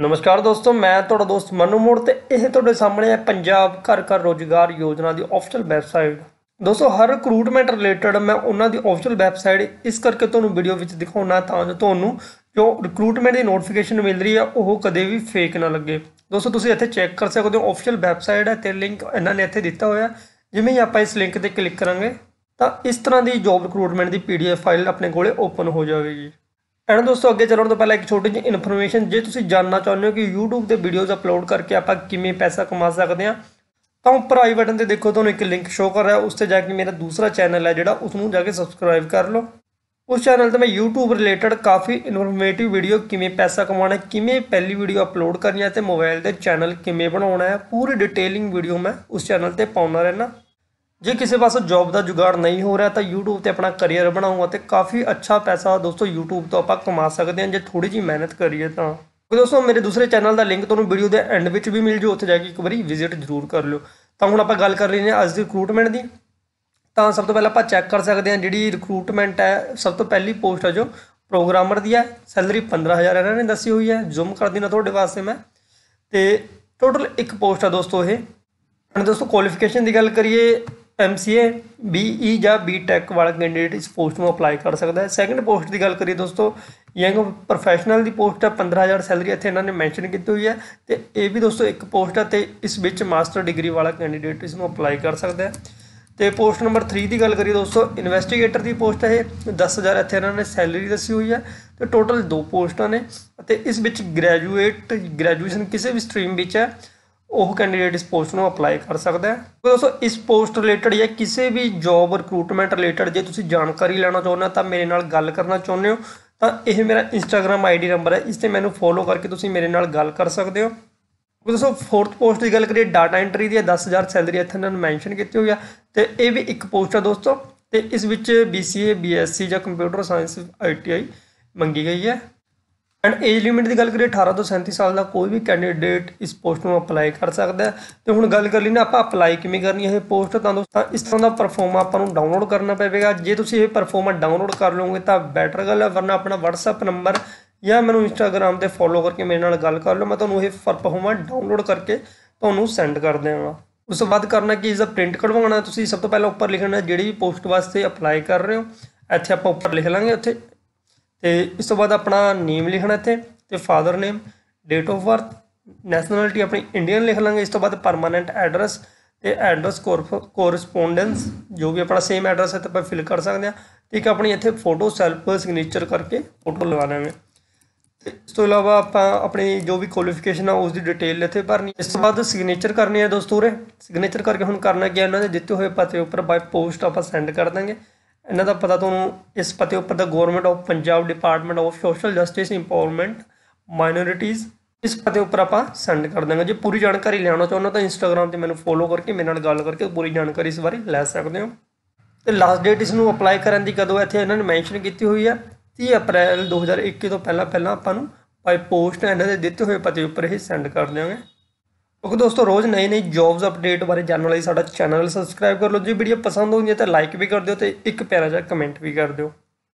ਨਮਸਕਾਰ ਦੋਸਤੋ ਮੈਂ ਤੁਹਾਡਾ ਦੋਸਤ ਮਨੂ ਮੋੜ ਤੇ ਇਹ ਤੁਹਾਡੇ ਸਾਹਮਣੇ ਹੈ ਪੰਜਾਬ ਘਰ ਘਰ ਰੋਜ਼ਗਾਰ ਯੋਜਨਾ ਦੀ ਆਫੀਸ਼ੀਅਲ ਵੈਬਸਾਈਟ ਦੋਸਤੋ ਹਰ ਰਿਕਰੂਟਮੈਂਟ ਰਿਲੇਟਡ ਮੈਂ ਉਹਨਾਂ ਦੀ ਆਫੀਸ਼ੀਅਲ ਵੈਬਸਾਈਟ ਇਸ ਕਰਕੇ ਤੁਹਾਨੂੰ ਵੀਡੀਓ ਵਿੱਚ ਦਿਖਾਉਣਾ ਤਾਂ ਜੋ ਤੁਹਾਨੂੰ ਜੋ ਰਿਕਰੂਟਮੈਂਟ ਦੀ ਨੋਟੀਫਿਕੇਸ਼ਨ ਮਿਲ ਰਹੀ ਹੈ ਉਹ ਕਦੇ ਵੀ ਫੇਕ ਨਾ ਲੱਗੇ ਦੋਸਤੋ ਤੁਸੀਂ ਇੱਥੇ ਚੈੱਕ ਕਰ ਸਕਦੇ ਹੋ ਆਫੀਸ਼ੀਅਲ ਵੈਬਸਾਈਟ ਹੈ ਤੇ ਲਿੰਕ ਇਹਨਾਂ ਨੇ ਇੱਥੇ ਦਿੱਤਾ ਹੋਇਆ ਜਿਵੇਂ ਹੀ ਆਪਾਂ ਇਸ ਲਿੰਕ ਤੇ ਕਲਿੱਕ ਕਰਾਂਗੇ ਤਾਂ ਇਸ ਤਰ੍ਹਾਂ ਦੀ ਜੌਬ ਰਿਕਰੂਟਮੈਂਟ ਦੀ ਪੀਡੀਐਫ ਫਾਈਲ ਆਪਣੇ ਕੋਲੇ ਓਪਨ ਹੋ ਜਾਵੇਗੀ ਐਨ ਦੋਸਤੋ ਅੱਗੇ ਚੱਲਣ ਤੋਂ ਪਹਿਲਾਂ ਇੱਕ ਛੋਟੀ ਜਿਹੀ ਇਨਫੋਰਮੇਸ਼ਨ ਜੇ ਤੁਸੀਂ ਜਾਨਣਾ ਚਾਹੁੰਦੇ ਹੋ ਕਿ YouTube ਤੇ ਵੀਡੀਓਜ਼ ਅਪਲੋਡ ਕਰਕੇ ਆਪਾਂ ਕਿਵੇਂ ਪੈਸਾ ਕਮਾ ਸਕਦੇ ਹਾਂ ਤਾਂ ਉੱਪਰ ਆਈ ਬਟਨ ਤੇ ਦੇਖੋ ਤੁਹਾਨੂੰ ਇੱਕ ਲਿੰਕ ਸ਼ੋਅ ਕਰ ਰਿਹਾ ਉਸ ਤੇ ਜਾ ਕੇ ਮੇਰਾ ਦੂਸਰਾ ਚੈਨਲ ਹੈ ਜਿਹੜਾ ਉਸ ਨੂੰ ਜਾ ਕੇ ਸਬਸਕ੍ਰਾਈਬ ਕਰ ਲਓ ਉਸ ਚੈਨਲ ਤੇ ਮੈਂ YouTube ਰਿਲੇਟਡ ਕਾਫੀ ਇਨਫੋਰਮੇਟਿਵ ਵੀਡੀਓ ਕਿਵੇਂ ਪੈਸਾ ਕਮਾਉਣਾ ਕਿਵੇਂ ਪਹਿਲੀ ਵੀਡੀਓ ਅਪਲੋਡ ਕਰਨੀ ਹੈ ਤੇ ਮੋਬਾਈਲ ਦੇ ਚੈਨਲ ਕਿਵੇਂ ਬਣਾਉਣਾ ਹੈ ਪੂਰੀ ਡਿਟੇਲਿੰਗ ਵੀਡੀਓ ਮੈਂ ਉਸ ਚੈਨਲ ਤੇ ਪਾਉਣਾ ਰਹਿਣਾ ਜੇ ਕਿਸੇ ਪਾਸੋਂ ਜੌਬ ਦਾ ਜੁਗਾੜ ਨਹੀਂ ਹੋ ਰਿਹਾ ਤਾਂ YouTube ਤੇ ਆਪਣਾ ਕੈਰੀਅਰ ਬਣਾਓ ਅਤੇ ਕਾਫੀ ਅੱਛਾ ਪੈਸਾ ਦੋਸਤੋ YouTube ਤੋਂ ਆਪਾਂ ਕਮਾ ਸਕਦੇ ਹਾਂ ਜੇ ਥੋੜੀ ਜੀ ਮਿਹਨਤ ਕਰੀਏ ਤਾਂ ਦੋਸਤੋ ਮੇਰੇ ਦੂਸਰੇ ਚੈਨਲ ਦਾ ਲਿੰਕ ਤੁਹਾਨੂੰ ਵੀਡੀਓ ਦੇ ਐਂਡ ਵਿੱਚ ਵੀ ਮਿਲ ਜੂ ਉੱਥੇ ਜਾ ਕੇ ਇੱਕ ਵਾਰੀ ਵਿਜ਼ਿਟ ਜ਼ਰੂਰ ਕਰ ਲਿਓ ਤਾਂ ਹੁਣ ਆਪਾਂ ਗੱਲ ਕਰ ਰਹੇ ਹਾਂ ਅੱਜ ਦੀ ਰਿਕਰੂਟਮੈਂਟ ਦੀ ਤਾਂ ਸਭ ਤੋਂ ਪਹਿਲਾਂ ਆਪਾਂ ਚੈੱਕ ਕਰ ਸਕਦੇ ਹਾਂ ਜਿਹੜੀ ਰਿਕਰੂਟਮੈਂਟ ਹੈ ਸਭ ਤੋਂ ਪਹਿਲੀ ਪੋਸਟ ਹੈ ਜੋ ਪ੍ਰੋਗਰਾਮਰ ਦੀ ਹੈ ਸੈਲਰੀ 15000 ਇਹਨਾਂ ਨੇ ਦੱਸੀ ਹੋਈ ਹੈ ਜ਼ੂਮ ਕਰ ਦਿੰਦਾ ਤੁਹਾਡੇ ਵਾਸਤੇ ਮੈਂ ਤੇ ਟੋਟਲ ਇੱਕ ਪੋਸਟ ਹੈ ਦੋਸਤੋ ਇਹ ਹੁਣ ਦੋਸਤੋ ਕੁਆਲੀਫਿਕੇਸ਼ਨ ਦੀ ਗੱਲ ਕਰੀਏ ਬੀ ਈ e ਜਾਂ ਟੈਕ ਵਾਲਾ ਕੈਂਡੀਡੇਟ ਇਸ ਪੋਸਟ ਨੂੰ ਅਪਲਾਈ ਕਰ ਸਕਦਾ ਹੈ ਸੈਕੰਡ ਪੋਸਟ ਦੀ ਗੱਲ ਕਰੀਏ ਦੋਸਤੋ ਯੰਗ ਪ੍ਰੋਫੈਸ਼ਨਲ ਦੀ ਪੋਸਟ ਹੈ 15000 ਸੈਲਰੀ ਇੱਥੇ ਇਹਨਾਂ ਨੇ ਮੈਂਸ਼ਨ ਕੀਤੀ ਹੋਈ ਹੈ ਤੇ ਇਹ ਵੀ ਦੋਸਤੋ ਇੱਕ ਪੋਸਟ ਹੈ ਤੇ ਇਸ ਵਿੱਚ ਮਾਸਟਰ ਡਿਗਰੀ ਵਾਲਾ ਕੈਂਡੀਡੇਟ ਇਸ ਨੂੰ ਅਪਲਾਈ ਕਰ ਸਕਦਾ ਹੈ ਤੇ ਪੋਸਟ ਨੰਬਰ 3 ਦੀ ਗੱਲ ਕਰੀਏ ਦੋਸਤੋ ਇਨਵੈਸਟੀਗੇਟਰ ਦੀ ਪੋਸਟ ਹੈ 10000 ਇੱਥੇ ਇਹਨਾਂ ਨੇ ਸੈਲਰੀ ਦੱਸੀ ਹੋਈ ਹੈ ਤੇ ਟੋਟਲ ਦੋ ਪੋਸਟਾਂ ਨੇ ਅਤੇ ਇਸ ਵਿੱਚ ਗ੍ਰੈਜੂਏਟ ਗ੍ਰੈਜੂਏਸ਼ਨ ਕਿਸੇ ਵੀ ਸਟਰੀਮ ਵਿੱਚ ਹੈ ਉਹ ਕੈਂਡੀਡੇਟ ਇਸ ਪੋਸਟ ਨੂੰ ਅਪਲਾਈ ਕਰ ਸਕਦਾ ਹੈ ਦੋਸਤੋ ਇਸ ਪੋਸਟ ਰਿਲੇਟਡ ਜਾਂ ਕਿਸੇ ਵੀ ਜੌਬ ਰਿਕਰੂਟਮੈਂਟ ਰਿਲੇਟਡ ਜੇ ਤੁਸੀਂ ਜਾਣਕਾਰੀ ਲੈਣਾ ਚਾਹੁੰਦੇ ਹੋ ਤਾਂ ਮੇਰੇ ਨਾਲ ਗੱਲ ਕਰਨਾ ਚਾਹੁੰਦੇ ਹੋ ਤਾਂ ਇਹ ਮੇਰਾ ਇੰਸਟਾਗ੍ਰam ਆਈਡੀ ਨੰਬਰ ਹੈ ਇਸ ਤੇ ਮੈਨੂੰ ਫੋਲੋ ਕਰਕੇ ਤੁਸੀਂ ਮੇਰੇ ਨਾਲ ਗੱਲ ਕਰ ਸਕਦੇ ਹੋ ਦੋਸਤੋ ਫੋਰਥ ਪੋਸਟ ਦੀ ਗੱਲ ਕਰੀਏ ਡਾਟਾ ਐਂਟਰੀ ਦੀ 10000 ਸੈਲਰੀ ਇੱਥੇ ਨਾਲ ਮੈਂਸ਼ਨ ਕੀਤੀ ਹੋਈ ਆ ਤੇ ਇਹ ਵੀ ਇੱਕ ਪੋਸਟ ਆ ਦੋਸਤੋ ਤੇ ਇਸ ਵਿੱਚ BCA BSc ਜਾਂ ਕੰਪਿਊਟਰ ਸਾਇੰਸ ITI ਮੰਗੀ ਗਈ ਹੈ ਐਂਡ ਏਜ ਲਿਮਿਟ ਦੀ ਗੱਲ ਕਰੀਏ 18 ਤੋਂ 37 ਸਾਲ ਦਾ ਕੋਈ ਵੀ ਕੈਂਡੀਡੇਟ ਇਸ ਪੋਸਟ ਨੂੰ ਅਪਲਾਈ ਕਰ ਸਕਦਾ ਹੈ ਤੇ ਹੁਣ ਗੱਲ ਕਰ ਲਈ ਨਾ ਆਪਾਂ ਅਪਲਾਈ ਕਿਵੇਂ ਕਰਨੀ ਹੈ ਇਹ ਪੋਸਟ ਤਾਂ ਦੋਸਤਾਂ ਇਸ ਤਰ੍ਹਾਂ ਦਾ ਪਰਫਾਰਮਾ ਆਪਾਂ ਨੂੰ ਡਾਊਨਲੋਡ ਕਰਨਾ ਪਵੇਗਾ ਜੇ ਤੁਸੀਂ ਇਹ ਪਰਫਾਰਮਾ ਡਾਊਨਲੋਡ ਕਰ ਲਓਗੇ ਤਾਂ ਬੈਟਰ ਗੱਲ ਹੈ ਵਰਨਾ ਆਪਣਾ WhatsApp ਨੰਬਰ ਜਾਂ ਮੈਨੂੰ Instagram ਤੇ ਫੋਲੋ ਕਰਕੇ ਮੇਰੇ ਨਾਲ ਗੱਲ ਕਰ ਲਓ ਮੈਂ ਤੁਹਾਨੂੰ ਇਹ ਪਰਫਾਰਮਾ ਡਾਊਨਲੋਡ ਕਰਕੇ ਤੁਹਾਨੂੰ ਸੈਂਡ ਕਰ ਦਿਆਂਗਾ ਉਸ ਤੋਂ ਬਾਅਦ ਕਰਨਾ ਕਿ ਇਸ ਦਾ ਪ੍ਰਿੰਟ ਕਢਵਾਉਣਾ ਤੁਸੀਂ ਸਭ ਤੋਂ ਪਹਿਲਾਂ ਉੱਪਰ ਲਿਖਣਾ ਜਿਹੜੀ ਵੀ ਪੋਸਟ ਵਾਸਤੇ ਅਪਲਾਈ ਕਰ ਰਹੇ ਹੋ ਇੱਥੇ ਆਪਾਂ ਉੱਪਰ ਲਿਖ ਲਾਂਗੇ ਉੱਥੇ ਤੇ ਇਸ ਤੋਂ ਬਾਅਦ ਆਪਣਾ ਨੇਮ ਲਿਖਣਾ ਇੱਥੇ ਤੇ father name date of birth nationality ਆਪਣੀ ਇੰਡੀਅਨ ਲਿਖ ਲਾਂਗੇ ਇਸ ਤੋਂ ਬਾਅਦ ਪਰਮਾਨੈਂਟ ਐਡਰੈਸ ਤੇ ਐਡਰੈਸ ਕੋਰਸਪੋਂਡੈਂਸ ਜੋ ਵੀ ਆਪਣਾ ਸੇਮ ਐਡਰੈਸ ਹੈ ਤੇ ਆਪਾਂ ਫਿਲ ਕਰ ਸਕਦੇ ਆ ਤੇ ਇੱਕ ਆਪਣੀ ਇੱਥੇ ਫੋਟੋ ਸੈਲਫ ਸਿਗਨੇਚਰ ਕਰਕੇ ਫੋਟੋ ਲਗਾਣਾ ਹੈ ਇਸ ਤੋਂ ਇਲਾਵਾ ਆਪਾਂ ਆਪਣੀ ਜੋ ਵੀ ਕੁਆਲੀਫਿਕੇਸ਼ਨ ਆ ਉਸ ਦੀ ਡਿਟੇਲ ਇੱਥੇ ਭਰਨੀ ਇਸ ਤੋਂ ਬਾਅਦ ਸਿਗਨੇਚਰ ਕਰਨੇ ਆ ਦੋਸਤੋ ਰੇ ਸਿਗਨੇਚਰ ਕਰਕੇ ਹੁਣ ਕਰਨਾ ਕੀ ਇਹਨਾਂ ਦੇ ਦਿੱਤੇ ਹੋਏ ਪਤੇ ਉੱਪਰ ਬਾਈ ਪੋਸਟ ਆਪਾਂ ਸੈਂਡ ਕਰ ਦਾਂਗੇ ਇਹਨਾਂ ਦਾ ਪਤਾ ਤੁਹਾਨੂੰ ਇਸ ਪਤੇ ਉੱਪਰ ਦਾ government of Punjab department of social justice empowerment minorities ਇਸ ਪਤੇ ਉੱਪਰ ਆਪਾਂ ਸੈਂਡ ਕਰ ਦਾਂਗੇ ਜੇ ਪੂਰੀ ਜਾਣਕਾਰੀ ਲੈਣਾ ਚਾਹੁੰਦੇ ਹੋ ਤਾਂ ਇੰਸਟਾਗ੍ਰam ਤੇ ਮੈਨੂੰ ਫੋਲੋ ਕਰਕੇ ਮੇਰੇ ਨਾਲ ਗੱਲ ਕਰਕੇ ਪੂਰੀ ਜਾਣਕਾਰੀ ਇਸ ਬਾਰੇ ਲੈ ਸਕਦੇ ਹੋ ਤੇ ਲਾਸਟ ਡੇਟ ਇਸ ਨੂੰ ਅਪਲਾਈ ਕਰਨ ਦੀ ਕਦੋਂ ਇੱਥੇ ਇਹਨਾਂ ਨੇ ਮੈਂਸ਼ਨ ਕੀਤੀ ਹੋਈ ਹੈ 30 ਅਪ੍ਰੈਲ 2021 ਤੋਂ ਪਹਿਲਾਂ ਪਹਿਲਾਂ ਆਪਾਂ ਨੂੰ ਬਾਈ ਪੋਸਟ ਇਹਨਾਂ ਦੇ ਦਿੱਤੇ ਹੋਏ ਪਤੇ ਉੱਪਰ ਇਹ ਸੈਂਡ ਕਰ ਦਿਆਂਗੇ ਓਕੇ ਦੋਸਤੋ ਰੋਜ਼ ਨਏ ਨਏ ਜੌਬਸ ਅਪਡੇਟ ਬਾਰੇ ਜਾਣਨ ਲਈ ਸਾਡਾ ਚੈਨਲ ਸਬਸਕ੍ਰਾਈਬ ਕਰ ਲਓ ਜੇ ਵੀਡੀਓ ਪਸੰਦ ਹੋਈ ਤਾਂ ਲਾਈਕ ਵੀ ਕਰ ਦਿਓ ਤੇ ਇੱਕ ਪਿਆਰਾ ਜਿਹਾ ਕਮੈਂਟ ਵੀ ਕਰ ਦਿਓ